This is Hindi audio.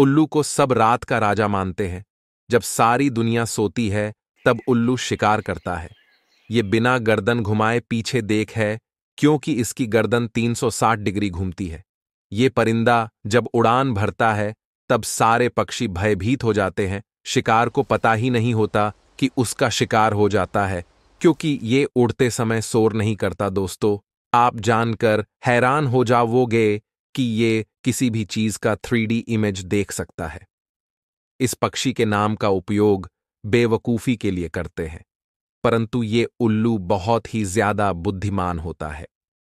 उल्लू को सब रात का राजा मानते हैं जब सारी दुनिया सोती है तब उल्लू शिकार करता है ये बिना गर्दन घुमाए पीछे देख है क्योंकि इसकी गर्दन 360 डिग्री घूमती है ये परिंदा जब उड़ान भरता है तब सारे पक्षी भयभीत हो जाते हैं शिकार को पता ही नहीं होता कि उसका शिकार हो जाता है क्योंकि ये उड़ते समय शोर नहीं करता दोस्तों आप जानकर हैरान हो जाओगे कि ये किसी भी चीज का थ्री इमेज देख सकता है इस पक्षी के नाम का उपयोग बेवकूफी के लिए करते हैं परंतु ये उल्लू बहुत ही ज्यादा बुद्धिमान होता है